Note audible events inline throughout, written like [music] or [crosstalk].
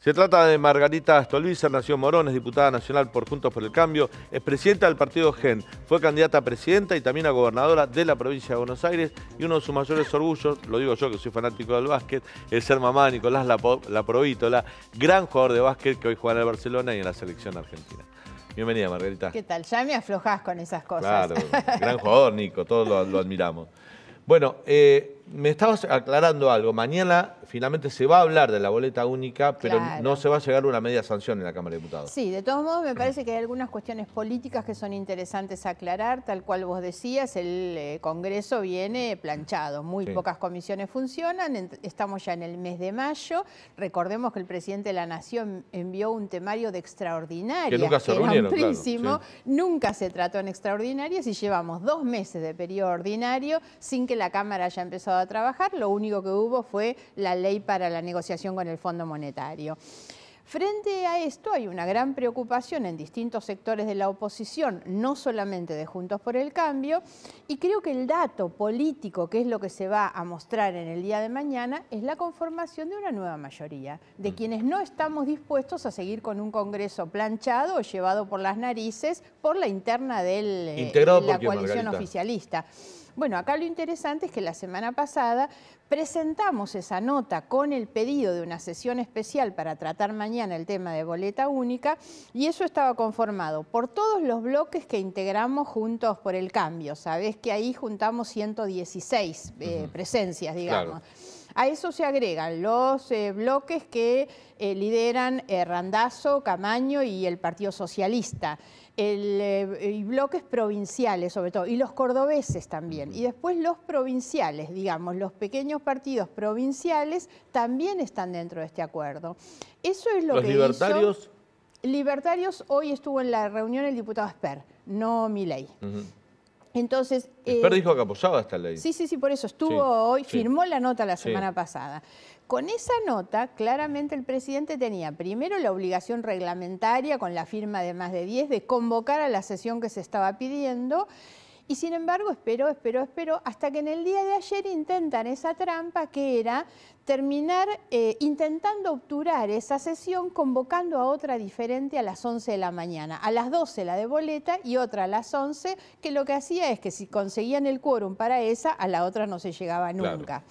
Se trata de Margarita Stolbizer, nació Morones, diputada nacional por Juntos por el Cambio, es presidenta del partido GEN, fue candidata a presidenta y también a gobernadora de la provincia de Buenos Aires y uno de sus mayores orgullos, lo digo yo que soy fanático del básquet, es ser mamá de Nicolás Laprovítola, gran jugador de básquet que hoy juega en el Barcelona y en la selección argentina. Bienvenida, Margarita. ¿Qué tal? Ya me aflojás con esas cosas. Claro, [laughs] gran jugador, Nico, todos lo, lo admiramos. Bueno, eh, me estabas aclarando algo. Mañana finalmente se va a hablar de la boleta única, pero no se va a llegar a una media sanción en la Cámara de Diputados. Sí, de todos modos me parece que hay algunas cuestiones políticas que son interesantes aclarar. Tal cual vos decías, el eh, Congreso viene planchado. Muy pocas comisiones funcionan. estamos ya en el mes de mayo. Recordemos que el presidente de la Nación envió un temario de extraordinarias. Que nunca se Nunca se trató en extraordinarias y llevamos dos meses de periodo ordinario sin que la Cámara haya empezado a a trabajar, lo único que hubo fue la ley para la negociación con el Fondo Monetario. Frente a esto hay una gran preocupación en distintos sectores de la oposición, no solamente de Juntos por el Cambio, y creo que el dato político, que es lo que se va a mostrar en el día de mañana, es la conformación de una nueva mayoría, de mm. quienes no estamos dispuestos a seguir con un Congreso planchado o llevado por las narices por la interna del, eh, de la coalición oficialista. Bueno, acá lo interesante es que la semana pasada presentamos esa nota con el pedido de una sesión especial para tratar mañana el tema de boleta única y eso estaba conformado por todos los bloques que integramos juntos por el cambio. Sabés que ahí juntamos 116 eh, presencias, digamos. A eso se agregan los eh, bloques que eh, lideran Randazo, Camaño y el Partido Socialista el, eh, y bloques provinciales sobre todo, y los cordobeses también. Y después los provinciales, digamos, los pequeños partidos provinciales también están dentro de este acuerdo. Eso es lo que libertarios... Libertarios, hoy estuvo en la reunión el diputado Esper, no mi ley entonces, eh, dijo que apoyaba esta ley. Sí, sí, sí, por eso estuvo hoy, firmó la nota la semana pasada. Con esa nota, claramente el presidente tenía primero la obligación reglamentaria, con la firma de más de 10, de convocar a la sesión que se estaba pidiendo y sin embargo, esperó, esperó, esperó, hasta que en el día de ayer intentan esa trampa que era terminar eh, intentando obturar esa sesión convocando a otra diferente a las 11 de la mañana. A las 12 la de boleta y otra a las 11, que lo que hacía es que si conseguían el quórum para esa, a la otra no se llegaba nunca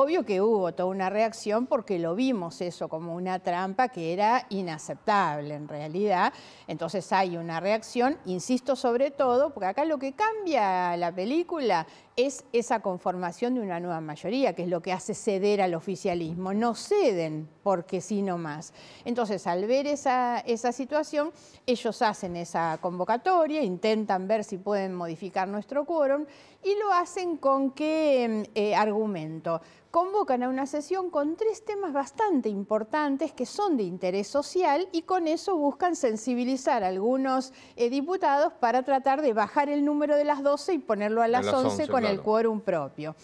obvio que hubo toda una reacción porque lo vimos eso como una trampa que era inaceptable en realidad. Entonces hay una reacción, insisto sobre todo, porque acá lo que cambia la película es esa conformación de una nueva mayoría, que es lo que hace ceder al oficialismo. No ceden porque sí más. Entonces, al ver esa, esa situación, ellos hacen esa convocatoria, intentan ver si pueden modificar nuestro quórum y lo hacen con qué eh, argumento convocan a una sesión con tres temas bastante importantes que son de interés social y con eso buscan sensibilizar a algunos eh, diputados para tratar de bajar el número de las 12 y ponerlo a las, 11, con el quórum propio.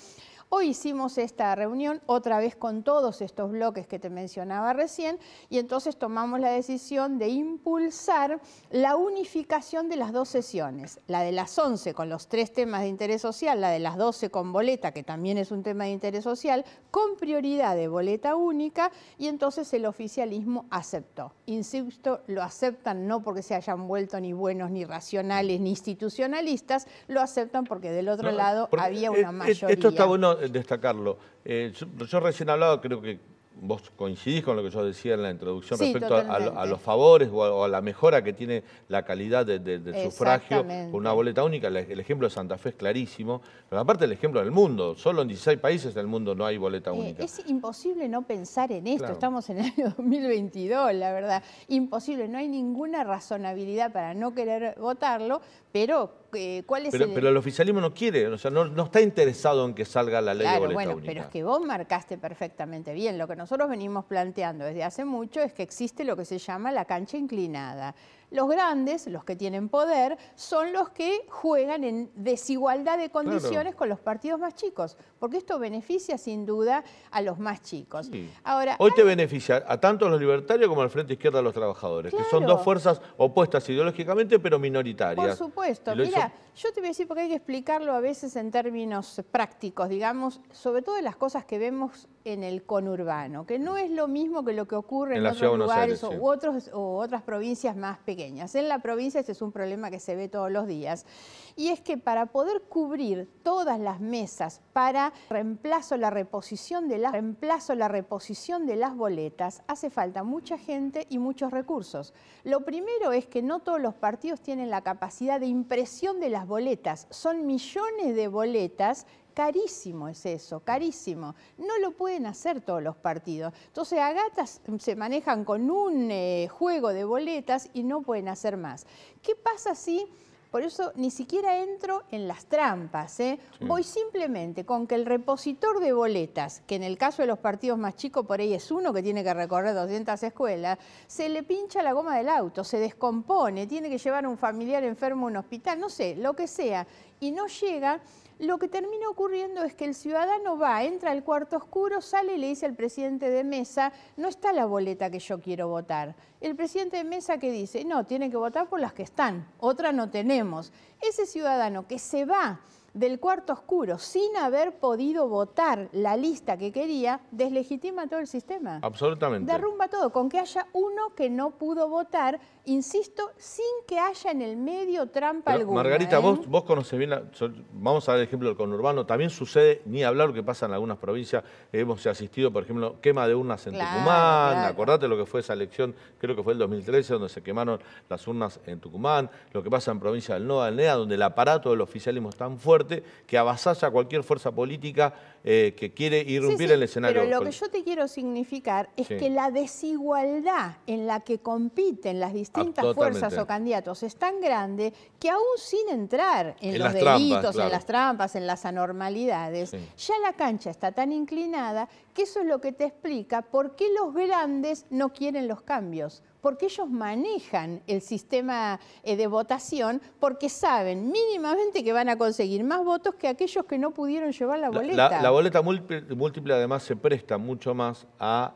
Hoy hicimos esta reunión otra vez con todos estos bloques que te mencionaba recién y entonces tomamos la decisión de impulsar la unificación de las dos sesiones, la de las 11 con los tres temas de interés social, la de las 12 con boleta, que también es un tema de interés social, con prioridad de boleta única y entonces el oficialismo aceptó. Insisto, lo aceptan no porque se hayan vuelto ni buenos, ni racionales, ni institucionalistas, lo aceptan porque del otro lado había eh, una eh, mayoría. Esto está destacarlo. Eh, yo, recién hablaba, creo que vos coincidís con lo que yo decía en la introducción respecto a, los favores o a, la mejora que tiene la calidad del sufragio con una boleta única. El, ejemplo de Santa Fe es clarísimo, pero aparte el ejemplo del mundo. Solo en 16 países del mundo no hay boleta eh, única. es imposible no pensar en esto. Estamos en el año 2022, la verdad. Imposible. No hay ninguna razonabilidad para no querer votarlo, pero eh, pero, el... Pero el oficialismo no quiere, o sea, no, está interesado en que salga la ley de bueno, pero es que vos marcaste perfectamente bien. Lo que nosotros venimos planteando desde hace mucho es que existe lo que se llama la cancha inclinada los grandes, los que tienen poder, son los que juegan en desigualdad de condiciones con los partidos más chicos, porque esto beneficia sin duda a los más chicos. Ahora, Hoy te beneficia a tanto a los libertarios como al Frente Izquierda de los trabajadores, que son dos fuerzas opuestas ideológicamente, pero minoritarias. Por supuesto. Mira, yo te voy a decir porque hay que explicarlo a veces en términos prácticos, digamos, sobre todo en las cosas que vemos en el conurbano, que no es lo mismo que lo que ocurre en, en otros lugares u, otros, u otras provincias más pequeñas. En la provincia este es un problema que se ve todos los días. Y es que para poder cubrir todas las mesas para reemplazo la reposición de las, reemplazo, la reposición de las boletas, hace falta mucha gente y muchos recursos. Lo primero es que no todos los partidos tienen la capacidad de impresión de las boletas. Son millones de boletas Carísimo es eso, carísimo. No lo pueden hacer todos los partidos. Entonces, a gatas se manejan con un eh, juego de boletas y no pueden hacer más. ¿Qué pasa si... Por eso ni siquiera entro en las trampas. Eh? Voy simplemente con que el repositor de boletas, que en el caso de los partidos más chicos por ahí es uno que tiene que recorrer 200 escuelas, se le pincha la goma del auto, se descompone, tiene que llevar a un familiar enfermo a un hospital, no sé, lo que sea, y no llega lo que termina ocurriendo es que el ciudadano va, entra al cuarto oscuro, sale y le dice al presidente de mesa, no está la boleta que yo quiero votar. El presidente de mesa que dice, no, tiene que votar por las que están, otra no tenemos. Ese ciudadano que se va del cuarto oscuro sin haber podido votar la lista que quería, deslegitima todo el sistema. Absolutamente. Derrumba todo, con que haya uno que no pudo votar insisto, sin que haya en el medio trampa alguna. Margarita, vos, ¿eh? vos conoces bien, vamos a ver el ejemplo del conurbano, también sucede, ni hablar lo que pasa en algunas provincias, eh, hemos asistido, por ejemplo, quema de urnas en Tucumán, acordate lo que fue esa elección, creo que fue el 2013, donde se quemaron las urnas en Tucumán, lo que pasa en provincia del NOA, del NEA, donde el aparato del oficialismo es tan fuerte que avasalla cualquier fuerza política eh, que quiere irrumpir el escenario. Pero lo que yo te quiero significar es que la desigualdad en la que compiten las distintas ah, fuerzas o candidatos es tan grande que aún sin entrar en, los delitos, en las trampas, en las anormalidades, ya la cancha está tan inclinada que eso es lo que te explica por qué los grandes no quieren los cambios porque ellos manejan el sistema eh, de votación porque saben mínimamente que van a conseguir más votos que aquellos que no pudieron llevar la boleta. La, boleta múltiple, además se presta mucho más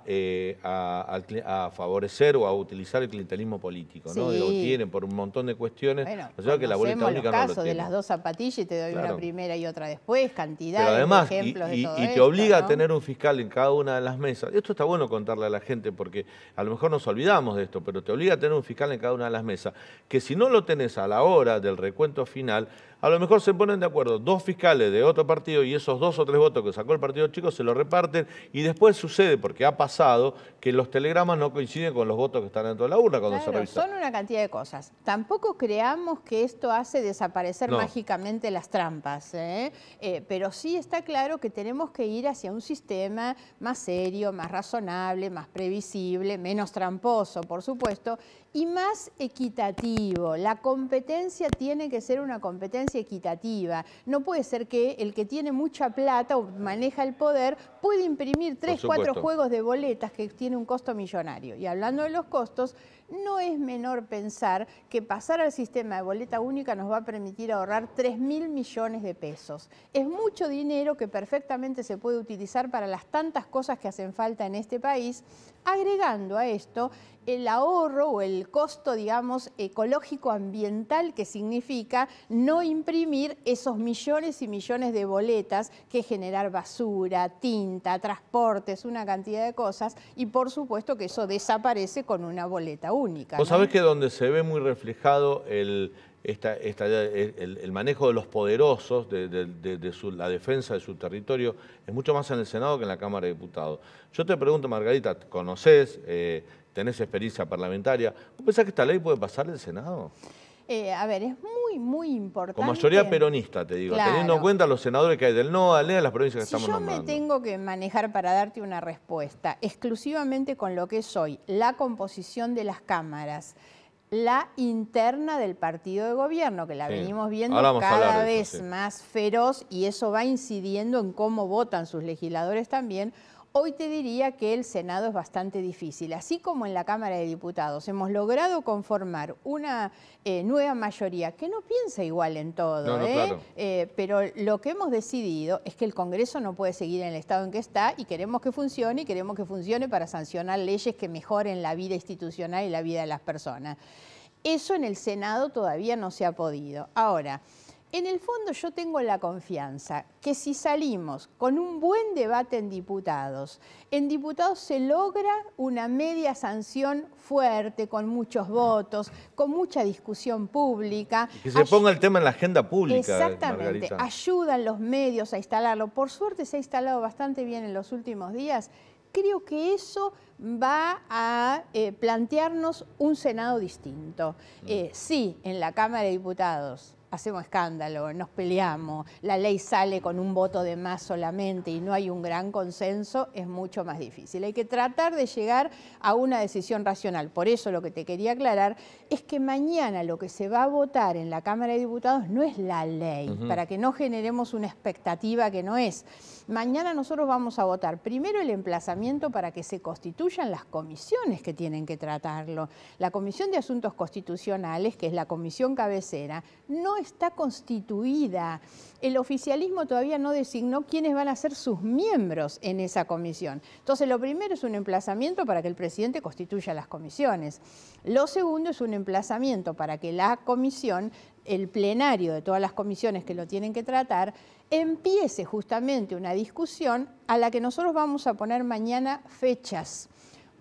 eh, a, favorecer o a utilizar el clientelismo político, ¿no? Lo tienen por un montón de cuestiones. Bueno, o sea, que de las dos zapatillas te doy una primera y otra después, cantidad de ejemplos y, de y te obliga a tener un fiscal en cada una de las mesas. Esto está bueno contarle a la gente porque a lo mejor nos olvidamos de esto pero te obliga a tener un fiscal en cada una de las mesas, que si no lo tenés a la hora del recuento final, a lo mejor se ponen de acuerdo dos fiscales de otro partido y esos dos o tres votos que sacó el partido chico se los reparten y después sucede, porque ha pasado, que los telegramas no coinciden con los votos que están dentro de la urna cuando se revisan. Son una cantidad de cosas. Tampoco creamos que esto hace desaparecer mágicamente las trampas, ¿eh? Eh, pero sí está claro que tenemos que ir hacia un sistema más serio, más razonable, más previsible, menos tramposo, por supuesto, y más equitativo. La competencia tiene que ser una competencia equitativa. No puede ser que el que tiene mucha plata o maneja el poder pueda imprimir tres, cuatro juegos de boletas que tiene un costo millonario. Y hablando de los costos, no es menor pensar que pasar al sistema de boleta única nos va a permitir ahorrar 3 mil millones de pesos. Es mucho dinero que perfectamente se puede utilizar para las tantas cosas que hacen falta en este país, agregando a esto el ahorro o el costo, digamos, ecológico ambiental que significa no imprimir esos millones y millones de boletas que generar basura, tinta, transportes, una cantidad de cosas y por supuesto que eso desaparece con una boleta Vos sabés que donde se ve muy reflejado el, esta, el, manejo de los poderosos, de, la defensa de su territorio, es mucho más en el Senado que en la Cámara de Diputados. Yo te pregunto, Margarita, ¿conoces, eh, tenés experiencia parlamentaria? ¿Vos pensás que esta ley puede pasar el Senado? Eh, a ver, es muy, muy importante. Con mayoría peronista, te digo, teniendo en cuenta los senadores que hay del NOA, de las provincias que estamos nombrando. Yo me tengo que manejar para darte una respuesta, exclusivamente con lo que es hoy, la composición de las cámaras, la interna del partido de gobierno, que la venimos viendo cada vez más feroz y eso va incidiendo en cómo votan sus legisladores también Hoy te diría que el Senado es bastante difícil. Así como en la Cámara de Diputados hemos logrado conformar una eh, nueva mayoría que no piensa igual en todo, ¿eh? Eh, pero lo que hemos decidido es que el Congreso no puede seguir en el estado en que está y queremos que funcione y queremos que funcione para sancionar leyes que mejoren la vida institucional y la vida de las personas. Eso en el Senado todavía no se ha podido. Ahora, en el fondo yo tengo la confianza que si salimos con un buen debate en diputados, en diputados se logra una media sanción fuerte, con muchos votos, con mucha discusión pública. que se ponga el tema en la agenda pública. Exactamente, ayudan los medios a instalarlo. Por suerte se ha instalado bastante bien en los últimos días. Creo que eso va a eh, plantearnos un Senado distinto. Mm. Eh, sí, en la Cámara de Diputados hacemos escándalo, nos peleamos, la ley sale con un voto de más solamente y no hay un gran consenso, es mucho más difícil. Hay que tratar de llegar a una decisión racional. Por eso lo que te quería aclarar es que mañana lo que se va a votar en la Cámara de Diputados no es la ley, para que no generemos una expectativa que no es. Mañana nosotros vamos a votar primero el emplazamiento para que se constituyan las comisiones que tienen que tratarlo. La Comisión de Asuntos Constitucionales, que es la comisión cabecera, no es está constituida. El oficialismo todavía no designó quiénes van a ser sus miembros en esa comisión. Entonces, lo primero es un emplazamiento para que el presidente constituya las comisiones. Lo segundo es un emplazamiento para que la comisión el plenario de todas las comisiones que lo tienen que tratar, empiece justamente una discusión a la que nosotros vamos a poner mañana fechas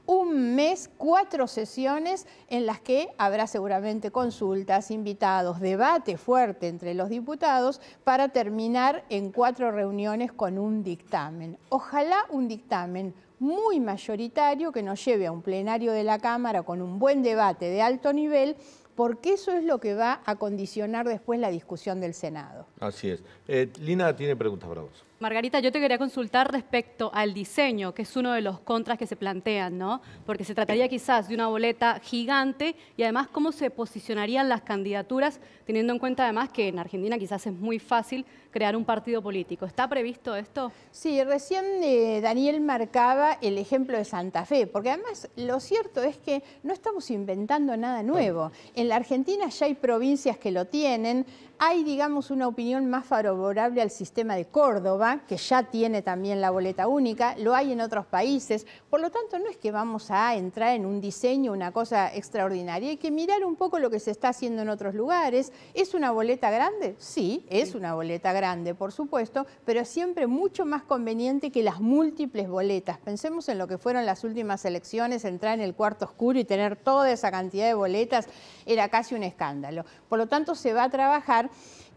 un mes, cuatro sesiones en las que habrá seguramente consultas, invitados, debate fuerte entre los diputados para terminar en cuatro reuniones con un dictamen. Ojalá un dictamen muy mayoritario que nos lleve a un plenario de la Cámara con un buen debate de alto nivel porque eso es lo que va a condicionar después la discusión del Senado. Así es. Eh, Lina tiene preguntas para vos. Margarita, yo te quería consultar respecto al diseño, que es uno de los contras que se plantean, ¿no? Porque se trataría quizás de una boleta gigante y además cómo se posicionarían las candidaturas, teniendo en cuenta además que en Argentina quizás es muy fácil crear un partido político. ¿Está previsto esto? Sí, recién eh, Daniel marcaba el ejemplo de Santa Fe, porque además lo cierto es que no estamos inventando nada nuevo. En la Argentina ya hay provincias que lo tienen, hay, digamos, una opinión más favorable al sistema de Córdoba, que ya tiene también la boleta única, lo hay en otros países, por lo tanto no es que vamos a entrar en un diseño, una cosa extraordinaria, hay que mirar un poco lo que se está haciendo en otros lugares. ¿Es una boleta grande? Sí, es una boleta grande, por supuesto, pero siempre mucho más conveniente que las múltiples boletas. Pensemos en lo que fueron las últimas elecciones, entrar en el cuarto oscuro y tener toda esa cantidad de boletas era casi un escándalo. Por lo tanto, se va a trabajar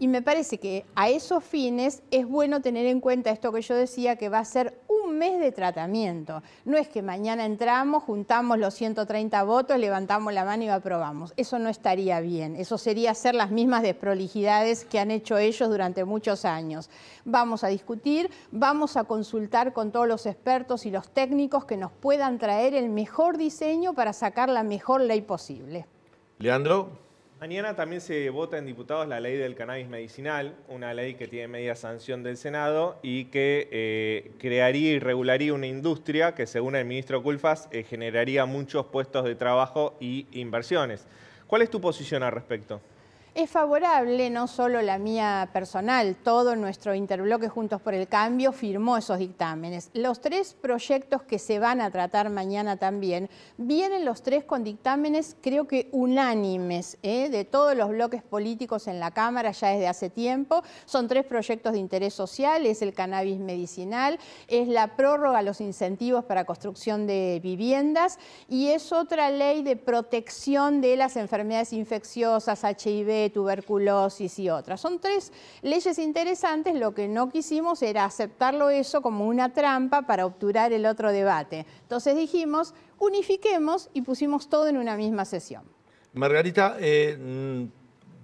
y me parece que a esos fines es bueno tener en cuenta esto que yo decía, que va a ser un mes de tratamiento. No es que mañana entramos, juntamos los 130 votos, levantamos la mano y aprobamos. Eso no estaría bien. Eso sería hacer las mismas desprolijidades que han hecho ellos durante muchos años. Vamos a discutir, vamos a consultar con todos los expertos y los técnicos que nos puedan traer el mejor diseño para sacar la mejor ley posible. Leandro. Mañana también se vota en diputados la ley del cannabis medicinal, una ley que tiene media sanción del Senado y que eh, crearía y regularía una industria que, según el ministro Culfas, eh, generaría muchos puestos de trabajo y inversiones. ¿Cuál es tu posición al respecto? es favorable, no solo la mía personal, todo nuestro interbloque Juntos por el Cambio firmó esos dictámenes. Los tres proyectos que se van a tratar mañana también, vienen los tres con dictámenes creo que unánimes ¿eh? de todos los bloques políticos en la Cámara ya desde hace tiempo. Son tres proyectos de interés social, es el cannabis medicinal, es la prórroga a los incentivos para construcción de viviendas y es otra ley de protección de las enfermedades infecciosas, HIV, tuberculosis y otras. Son tres leyes interesantes, lo que no quisimos era aceptarlo eso como una trampa para obturar el otro debate. Entonces dijimos, unifiquemos y pusimos todo en una misma sesión. Margarita, eh,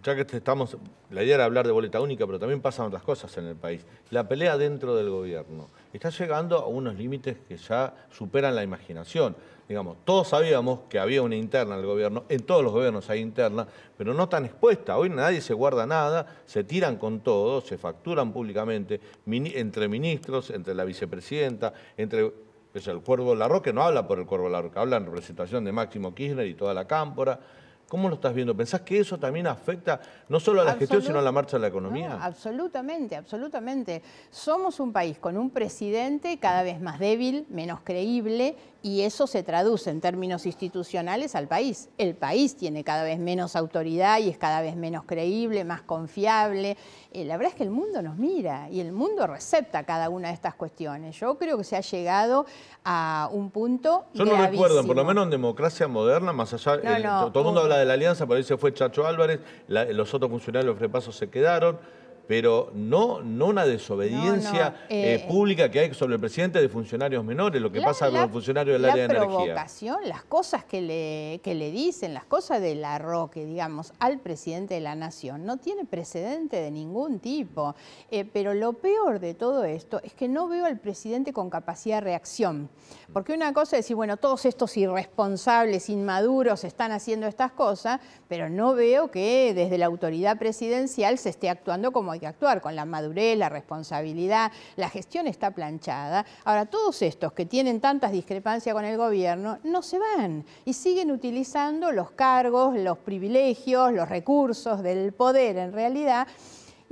ya que estamos, la idea era hablar de boleta única, pero también pasan otras cosas en el país. La pelea dentro del gobierno está llegando a unos límites que ya superan la imaginación. Digamos, todos sabíamos que había una interna en el gobierno, en todos los gobiernos hay interna, pero no tan expuesta. Hoy nadie se guarda nada, se tiran con todo, se facturan públicamente, entre ministros, entre la vicepresidenta, entre el Cuervo Larroque, no habla por el Cuervo Larroque, habla en representación de Máximo Kirchner y toda la cámpora. ¿Cómo lo estás viendo? ¿Pensás que eso también afecta no solo a la gestión, sino a la marcha de la economía? absolutamente, absolutamente. Somos un país con un presidente cada vez más débil, menos creíble y eso se traduce en términos institucionales al país. El país tiene cada vez menos autoridad y es cada vez menos creíble, más confiable. Eh, la verdad es que el mundo nos mira y el mundo recepta cada una de estas cuestiones. Yo creo que se ha llegado a un punto. Yo no recuerdo, por lo menos en democracia moderna, más allá, eh, todo el mundo habla de la alianza, por ahí se fue Chacho Álvarez, los otros funcionarios de los repasos se quedaron pero no, no una desobediencia eh, eh, pública que hay sobre el presidente de funcionarios menores, lo que pasa con los funcionarios del área de energía. La provocación, las cosas que le, que le dicen, las cosas del la digamos, al presidente de la Nación, no tiene precedente de ningún tipo. Eh, pero lo peor de todo esto es que no veo al presidente con capacidad de reacción. Porque una cosa es decir, bueno, todos estos irresponsables, inmaduros están haciendo estas cosas, pero no veo que desde la autoridad presidencial se esté actuando como hay que actuar, con la madurez, la responsabilidad, la gestión está planchada. Ahora, todos estos que tienen tantas discrepancias con el gobierno no se van y siguen utilizando los cargos, los privilegios, los recursos del poder en realidad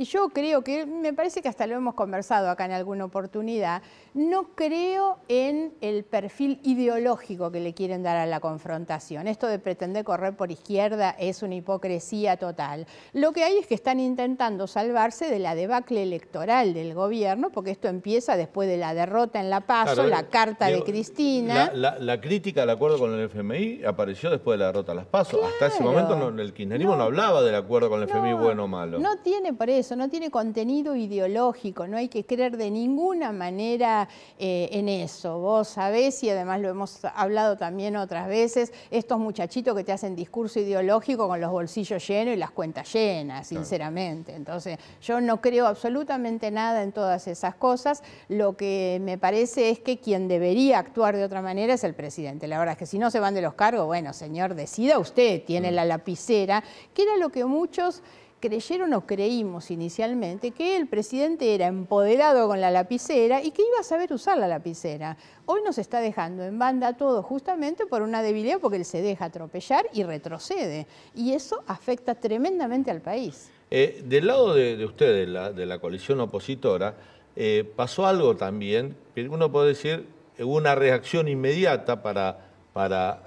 y yo creo que, me parece que hasta lo hemos conversado acá en alguna oportunidad, no creo en el perfil ideológico que le quieren dar a la confrontación. Esto de pretender correr por izquierda es una hipocresía total. Lo que hay es que están intentando salvarse de la debacle electoral del gobierno, porque esto empieza después de la derrota en La Paz, la carta de Cristina. La, crítica al acuerdo con el FMI apareció después de la derrota en La Paso. Hasta ese momento el kirchnerismo no, hablaba del acuerdo con el FMI bueno o malo. No tiene por eso no tiene contenido ideológico, no hay que creer de ninguna manera eh, en eso. Vos sabés, y además lo hemos hablado también otras veces, estos muchachitos que te hacen discurso ideológico con los bolsillos llenos y las cuentas llenas, sinceramente. Entonces, yo no creo absolutamente nada en todas esas cosas. Lo que me parece es que quien debería actuar de otra manera es el presidente. La verdad es que si no se van de los cargos, bueno, señor, decida usted, tiene mm. la lapicera, que era lo que muchos creyeron o creímos inicialmente que el presidente era empoderado con la lapicera y que iba a saber usar la lapicera. Hoy nos está dejando en banda todo todos justamente por una debilidad porque él se deja atropellar y retrocede. Y eso afecta tremendamente al país. Eh, del lado de, ustedes, de la coalición opositora, eh, pasó algo también, que uno puede decir, hubo una reacción inmediata para, para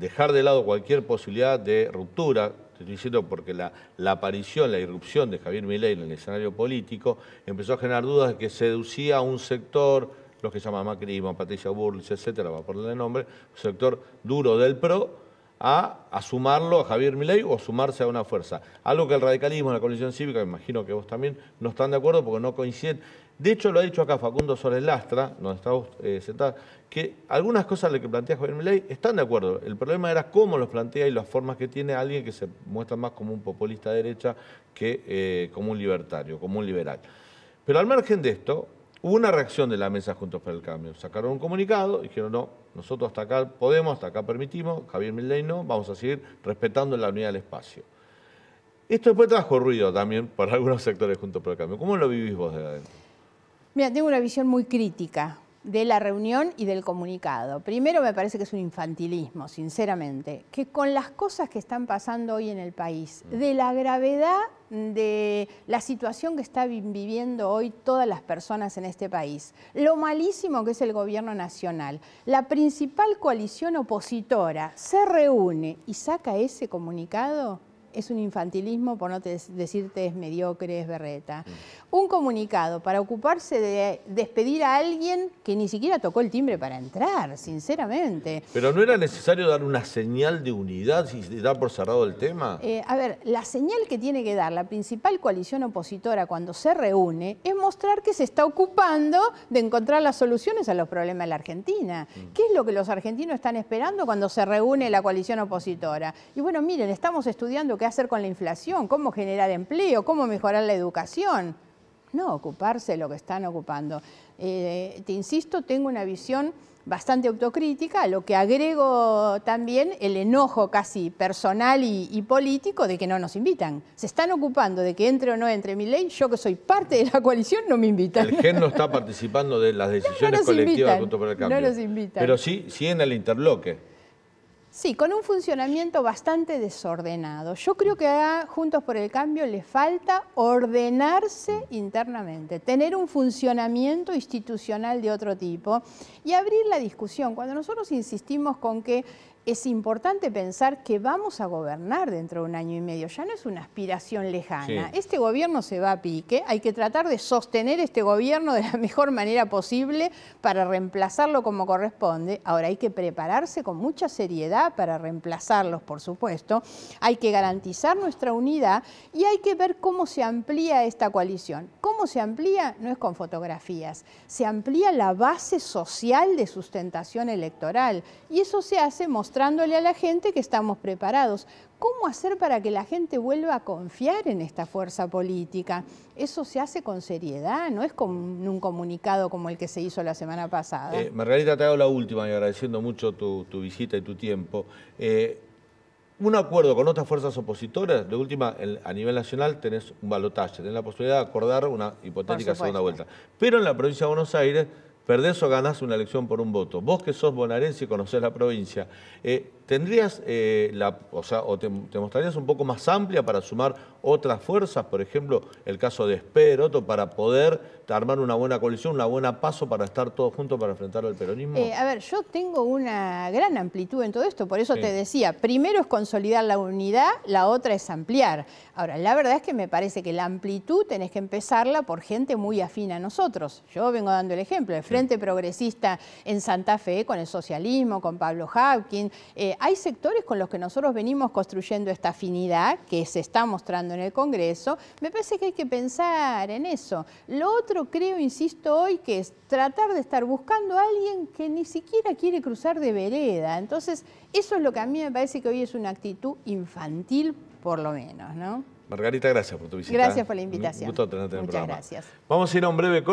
dejar de lado cualquier posibilidad de ruptura te estoy diciendo porque la, aparición, la irrupción de Javier Milei en el escenario político empezó a generar dudas de que seducía a un sector, los que llaman macrismo, Patricia Burles, etcétera, va a ponerle nombre, un sector duro del PRO, a, sumarlo a Javier Milei o sumarse a una fuerza. Algo que el radicalismo, la coalición cívica, me imagino que vos también, no están de acuerdo porque no coinciden. De hecho, lo ha dicho acá Facundo Soles Lastra, donde está vos eh, que algunas cosas que plantea Javier Milei están de acuerdo. El problema era cómo los plantea y las formas que tiene alguien que se muestra más como un populista de derecha que eh, como un libertario, como un liberal. Pero al margen de esto, Hubo una reacción de la mesa Juntos para el Cambio. Sacaron un comunicado, y dijeron, no, nosotros hasta acá podemos, hasta acá permitimos, Javier Milley no, vamos a seguir respetando la unidad del espacio. Esto después trajo ruido también para [laughs] algunos sectores Juntos por el Cambio. ¿Cómo lo vivís vos de adentro? Mira, tengo una visión muy crítica, de la reunión y del comunicado. Primero me parece que es un infantilismo, sinceramente, que con las cosas que están pasando hoy en el país, mm. de la gravedad de la situación que están viviendo hoy todas las personas en este país, lo malísimo que es el gobierno nacional, la principal coalición opositora se reúne y saca ese comunicado, es un infantilismo, por no decirte es mediocre, es berreta. Un comunicado para ocuparse de despedir a alguien que ni siquiera tocó el timbre para entrar, sinceramente. Pero no era necesario dar una señal de unidad si se da por cerrado el tema. Eh, a ver, la señal que tiene que dar la principal coalición opositora cuando se reúne es mostrar que se está ocupando de encontrar las soluciones a los problemas de la Argentina. Mm. ¿Qué es lo que los argentinos están esperando cuando se reúne la coalición opositora? Y bueno, miren, estamos estudiando que hacer con la inflación, cómo generar empleo, cómo mejorar la educación. No, ocuparse de lo que están ocupando. Eh, te insisto, tengo una visión bastante autocrítica, a lo que agrego también el enojo casi personal y, político de que no nos invitan. Se están ocupando de que entre o no entre mi ley, yo que soy parte de la coalición no me invitan. El GEN no está participando de las [laughs] decisiones colectivas el Cambio. No nos invitan. Pero sí, sí en el interloque. Sí, con un funcionamiento bastante desordenado. Yo creo que a Juntos por el Cambio le falta ordenarse internamente, tener un funcionamiento institucional de otro tipo y abrir la discusión. Cuando nosotros insistimos con que es importante pensar que vamos a gobernar dentro de un año y medio. Ya no es una aspiración lejana. Este gobierno se va a pique. Hay que tratar de sostener este gobierno de la [laughs] mejor manera posible para reemplazarlo como corresponde. Ahora hay que prepararse con mucha seriedad para reemplazarlos, por supuesto. Hay que garantizar nuestra unidad y hay que ver cómo se amplía esta coalición. ¿Cómo se amplía? No es con fotografías. Se amplía la base social de sustentación electoral y eso se hace mostrando mostrándole a la gente que estamos preparados. ¿Cómo hacer para que la gente vuelva a confiar en esta fuerza política? Eso se hace con seriedad, no es con un comunicado como el que se hizo la semana pasada. Eh, Margarita, te hago la última y agradeciendo mucho tu, visita y tu tiempo. Eh, un acuerdo con otras fuerzas opositoras, de última, a nivel nacional tenés un balotaje, tenés la posibilidad de acordar una hipotética segunda vuelta. Pero en la provincia de Buenos Aires perdés o ganás una elección por un voto. Vos que sos bonaerense y conocés la provincia, eh, ¿Tendrías eh, la, o sea, te, mostrarías un poco más amplia para sumar otras fuerzas, por ejemplo, el caso de Esperoto, para poder armar una buena coalición, una buena paso para estar todos juntos para enfrentar al peronismo? Eh, a ver, yo tengo una gran amplitud en todo esto, por eso te decía, primero es consolidar la unidad, la otra es ampliar. Ahora, la verdad es que me parece que la amplitud tenés que empezarla por gente muy afina a nosotros. Yo vengo dando el ejemplo, el Frente Progresista en Santa Fe con el socialismo, con Pablo Hapkin. Eh, hay sectores con los que nosotros venimos construyendo esta afinidad que se está mostrando en el Congreso. Me parece que hay que pensar en eso. Lo otro, creo, insisto hoy, que es tratar de estar buscando a alguien que ni siquiera quiere cruzar de vereda. Entonces, eso es lo que a mí me parece que hoy es una actitud infantil, por lo menos, ¿no? Margarita, gracias por tu visita. Gracias por la invitación. Un gusto tenerte en el Muchas gracias. Vamos a ir a un breve